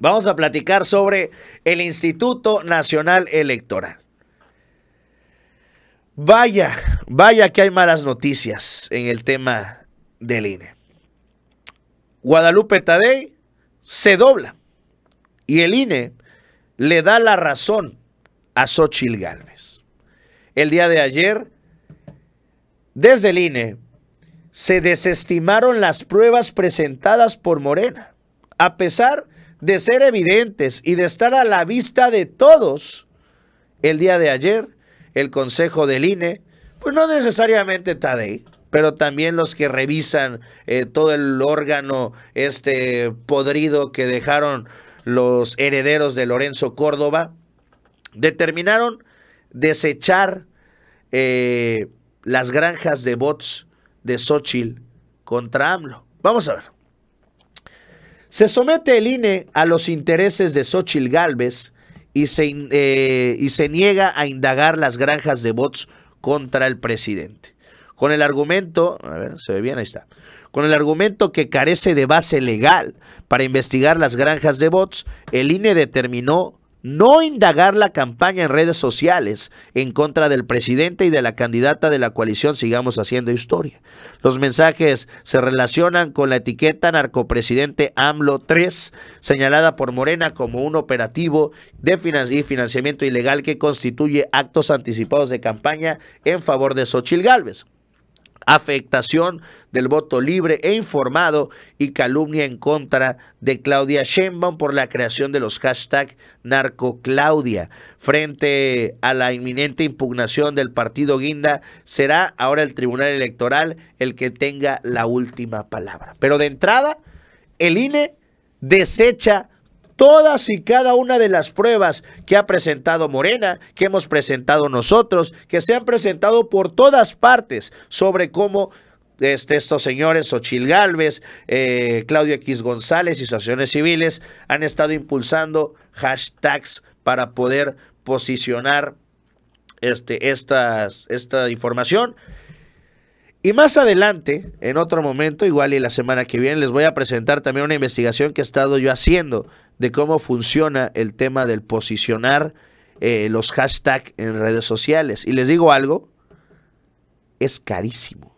Vamos a platicar sobre el Instituto Nacional Electoral. Vaya, vaya que hay malas noticias en el tema del INE. Guadalupe Tadei se dobla y el INE le da la razón a Xochil Gálvez. El día de ayer, desde el INE, se desestimaron las pruebas presentadas por Morena, a pesar de de ser evidentes y de estar a la vista de todos, el día de ayer, el Consejo del INE, pues no necesariamente Tadei, pero también los que revisan eh, todo el órgano este podrido que dejaron los herederos de Lorenzo Córdoba, determinaron desechar eh, las granjas de bots de Xochitl contra AMLO. Vamos a ver. Se somete el INE a los intereses de Xochil Gálvez y se, eh, y se niega a indagar las granjas de bots contra el presidente. Con el argumento, a ver, se ve bien, ahí está. Con el argumento que carece de base legal para investigar las granjas de bots, el INE determinó no indagar la campaña en redes sociales en contra del presidente y de la candidata de la coalición Sigamos Haciendo Historia. Los mensajes se relacionan con la etiqueta narcopresidente AMLO 3, señalada por Morena como un operativo de financiamiento ilegal que constituye actos anticipados de campaña en favor de Xochil Gálvez afectación del voto libre e informado y calumnia en contra de Claudia Sheinbaum por la creación de los hashtags narcoclaudia. Frente a la inminente impugnación del partido Guinda, será ahora el Tribunal Electoral el que tenga la última palabra. Pero de entrada, el INE desecha todas y cada una de las pruebas que ha presentado Morena, que hemos presentado nosotros, que se han presentado por todas partes sobre cómo este, estos señores, Ochil Galvez, eh, Claudio X González y asociaciones civiles han estado impulsando hashtags para poder posicionar este, esta información. Y más adelante, en otro momento, igual y la semana que viene, les voy a presentar también una investigación que he estado yo haciendo de cómo funciona el tema del posicionar eh, los hashtags en redes sociales. Y les digo algo, es carísimo.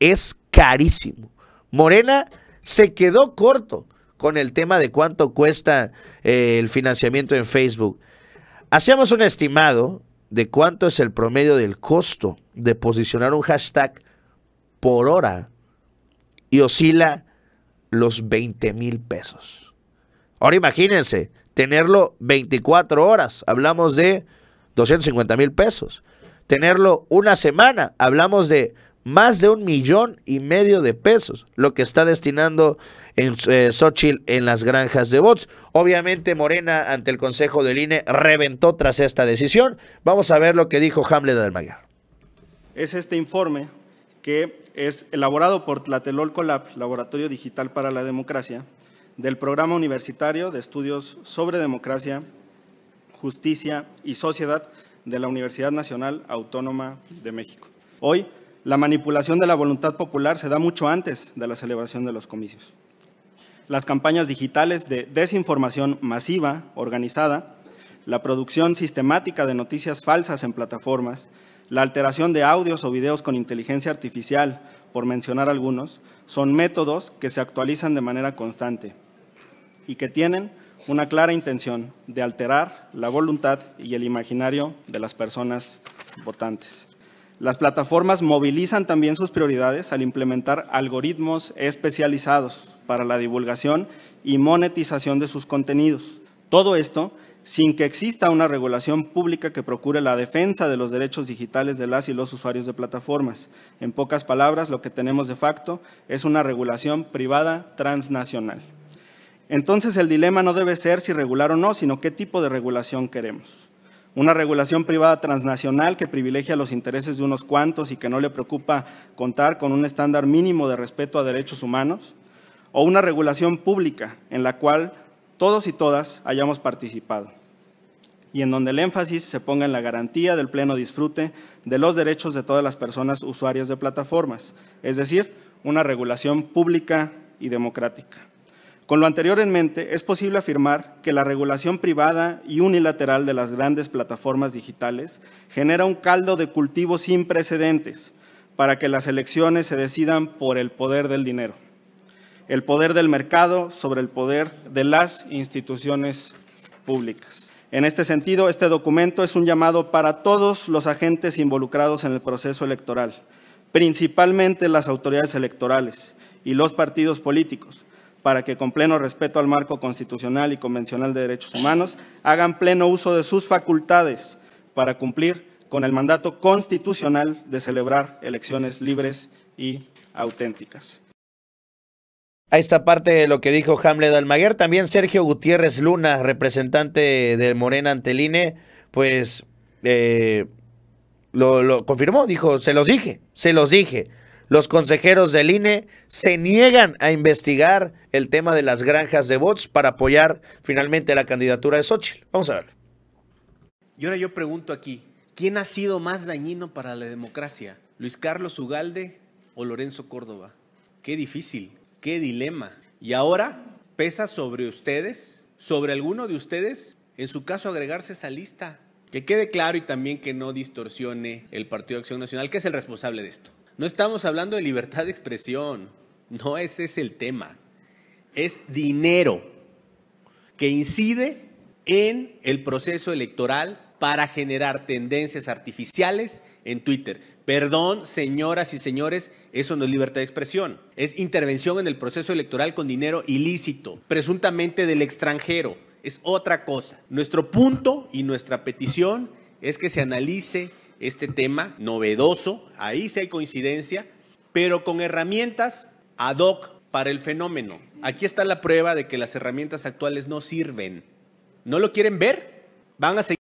Es carísimo. Morena se quedó corto con el tema de cuánto cuesta eh, el financiamiento en Facebook. Hacíamos un estimado de cuánto es el promedio del costo de posicionar un hashtag por hora y oscila los 20 mil pesos. Ahora imagínense, tenerlo 24 horas, hablamos de 250 mil pesos. Tenerlo una semana, hablamos de más de un millón y medio de pesos, lo que está destinando en eh, Xochitl en las granjas de bots. Obviamente Morena ante el Consejo del INE reventó tras esta decisión. Vamos a ver lo que dijo Hamlet Almaguer. Es este informe que es elaborado por Tlatelolco Colab, Laboratorio Digital para la Democracia, del Programa Universitario de Estudios sobre Democracia, Justicia y Sociedad de la Universidad Nacional Autónoma de México. Hoy, la manipulación de la voluntad popular se da mucho antes de la celebración de los comicios. Las campañas digitales de desinformación masiva, organizada, la producción sistemática de noticias falsas en plataformas, la alteración de audios o videos con inteligencia artificial, por mencionar algunos, son métodos que se actualizan de manera constante y que tienen una clara intención de alterar la voluntad y el imaginario de las personas votantes. Las plataformas movilizan también sus prioridades al implementar algoritmos especializados para la divulgación y monetización de sus contenidos. Todo esto sin que exista una regulación pública que procure la defensa de los derechos digitales de las y los usuarios de plataformas. En pocas palabras, lo que tenemos de facto es una regulación privada transnacional. Entonces el dilema no debe ser si regular o no, sino qué tipo de regulación queremos. Una regulación privada transnacional que privilegia los intereses de unos cuantos y que no le preocupa contar con un estándar mínimo de respeto a derechos humanos. O una regulación pública en la cual todos y todas hayamos participado y en donde el énfasis se ponga en la garantía del pleno disfrute de los derechos de todas las personas usuarias de plataformas, es decir, una regulación pública y democrática. Con lo anterior en mente, es posible afirmar que la regulación privada y unilateral de las grandes plataformas digitales genera un caldo de cultivo sin precedentes para que las elecciones se decidan por el poder del dinero, el poder del mercado sobre el poder de las instituciones públicas. En este sentido, este documento es un llamado para todos los agentes involucrados en el proceso electoral, principalmente las autoridades electorales y los partidos políticos para que con pleno respeto al marco constitucional y convencional de derechos humanos hagan pleno uso de sus facultades para cumplir con el mandato constitucional de celebrar elecciones libres y auténticas. A esta parte de lo que dijo Hamlet Almaguer, también Sergio Gutiérrez Luna, representante de Morena Anteline, pues eh, lo confirmó, dijo, se los dije, se los dije los consejeros del INE se niegan a investigar el tema de las granjas de bots para apoyar finalmente la candidatura de Xochitl. Vamos a verlo. Y ahora yo pregunto aquí, ¿quién ha sido más dañino para la democracia? ¿Luis Carlos Ugalde o Lorenzo Córdoba? Qué difícil, qué dilema. Y ahora pesa sobre ustedes, sobre alguno de ustedes, en su caso agregarse a esa lista. Que quede claro y también que no distorsione el Partido Acción Nacional, que es el responsable de esto. No estamos hablando de libertad de expresión, no ese es el tema. Es dinero que incide en el proceso electoral para generar tendencias artificiales en Twitter. Perdón, señoras y señores, eso no es libertad de expresión. Es intervención en el proceso electoral con dinero ilícito, presuntamente del extranjero. Es otra cosa. Nuestro punto y nuestra petición es que se analice este tema novedoso, ahí sí hay coincidencia, pero con herramientas ad hoc para el fenómeno. Aquí está la prueba de que las herramientas actuales no sirven. ¿No lo quieren ver? Van a seguir.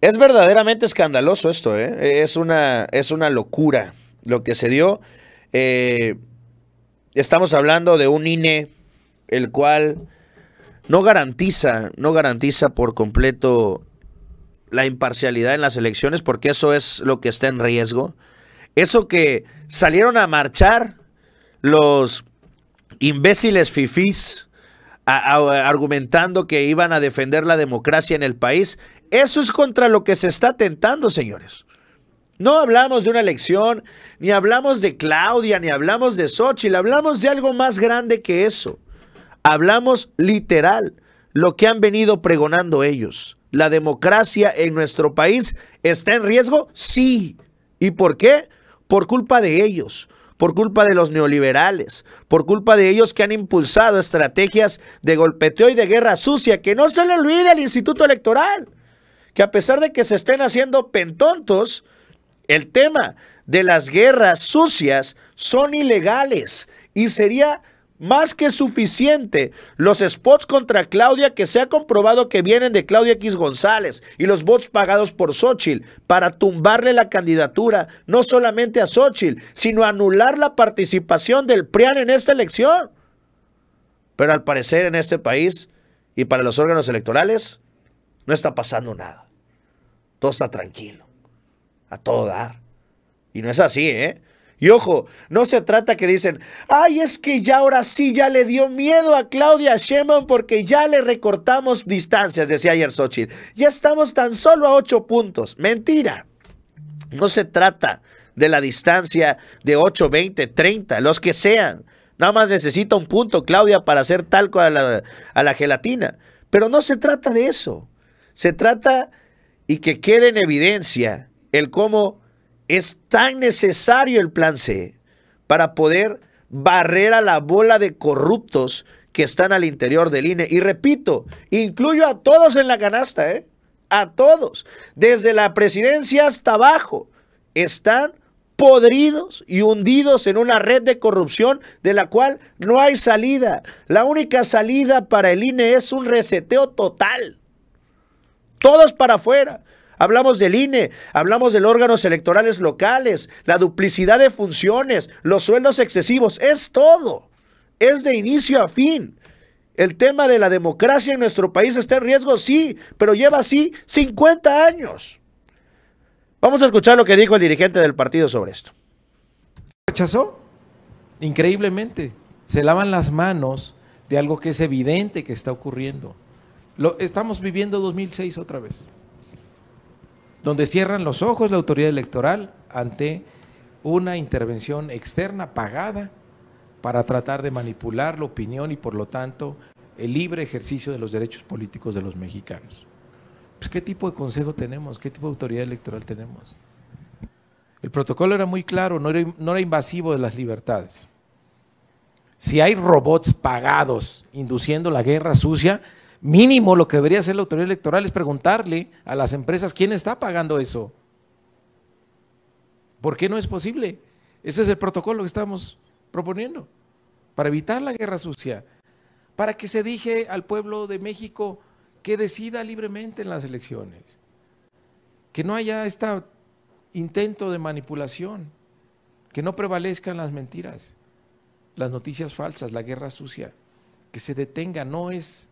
Es verdaderamente escandaloso esto, ¿eh? es, una, es una locura lo que se dio. Eh, estamos hablando de un INE, el cual no garantiza, no garantiza por completo la imparcialidad en las elecciones porque eso es lo que está en riesgo. Eso que salieron a marchar los imbéciles fifís argumentando que iban a defender la democracia en el país, eso es contra lo que se está tentando señores. No hablamos de una elección, ni hablamos de Claudia, ni hablamos de Xochitl, hablamos de algo más grande que eso. Hablamos literal lo que han venido pregonando ellos la democracia en nuestro país está en riesgo? Sí. ¿Y por qué? Por culpa de ellos, por culpa de los neoliberales, por culpa de ellos que han impulsado estrategias de golpeteo y de guerra sucia, que no se le olvide al Instituto Electoral, que a pesar de que se estén haciendo pentontos, el tema de las guerras sucias son ilegales y sería más que suficiente los spots contra Claudia que se ha comprobado que vienen de Claudia X González y los bots pagados por Xochitl para tumbarle la candidatura no solamente a Xochitl, sino anular la participación del PRIAN en esta elección. Pero al parecer en este país y para los órganos electorales no está pasando nada. Todo está tranquilo, a todo dar. Y no es así, ¿eh? Y ojo, no se trata que dicen, ay, es que ya ahora sí ya le dio miedo a Claudia Sheinbaum porque ya le recortamos distancias, decía ayer Xochitl. Ya estamos tan solo a ocho puntos. Mentira. No se trata de la distancia de 8, 20, 30, los que sean. Nada más necesita un punto, Claudia, para hacer talco a a la gelatina. Pero no se trata de eso. Se trata y que quede en evidencia el cómo es tan necesario el plan C para poder barrer a la bola de corruptos que están al interior del INE. Y repito, incluyo a todos en la canasta, ¿eh? A todos. Desde la presidencia hasta abajo. Están podridos y hundidos en una red de corrupción de la cual no hay salida. La única salida para el INE es un reseteo total. Todos para afuera. Hablamos del INE, hablamos de órganos electorales locales, la duplicidad de funciones, los sueldos excesivos, es todo. Es de inicio a fin. El tema de la democracia en nuestro país está en riesgo, sí, pero lleva así 50 años. Vamos a escuchar lo que dijo el dirigente del partido sobre esto. Rechazó, increíblemente. Se lavan las manos de algo que es evidente que está ocurriendo. Lo, estamos viviendo 2006 otra vez donde cierran los ojos la autoridad electoral ante una intervención externa pagada para tratar de manipular la opinión y por lo tanto el libre ejercicio de los derechos políticos de los mexicanos. Pues, ¿Qué tipo de consejo tenemos? ¿Qué tipo de autoridad electoral tenemos? El protocolo era muy claro, no era, no era invasivo de las libertades. Si hay robots pagados induciendo la guerra sucia, Mínimo lo que debería hacer la autoridad electoral es preguntarle a las empresas quién está pagando eso. ¿Por qué no es posible? Ese es el protocolo que estamos proponiendo para evitar la guerra sucia, para que se dije al pueblo de México que decida libremente en las elecciones, que no haya este intento de manipulación, que no prevalezcan las mentiras, las noticias falsas, la guerra sucia, que se detenga, no es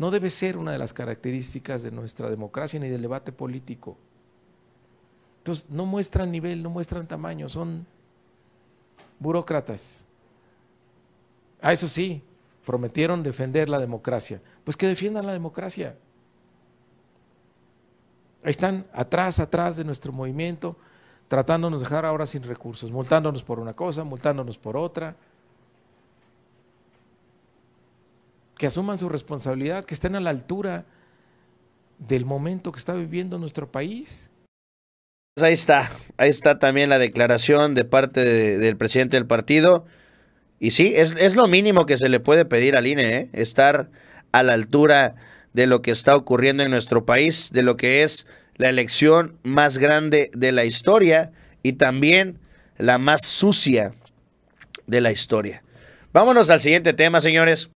no debe ser una de las características de nuestra democracia ni del debate político. Entonces, no muestran nivel, no muestran tamaño, son burócratas. A ah, eso sí, prometieron defender la democracia. Pues que defiendan la democracia. están atrás, atrás de nuestro movimiento, tratándonos de dejar ahora sin recursos, multándonos por una cosa, multándonos por otra. que asuman su responsabilidad, que estén a la altura del momento que está viviendo nuestro país. Pues ahí está, ahí está también la declaración de parte del presidente del partido. Y sí, es, es, lo mínimo que se le puede pedir al INE, ¿eh? estar a la altura de lo que está ocurriendo en nuestro país, de lo que es la elección más grande de la historia y también la más sucia de la historia. Vámonos al siguiente tema, señores.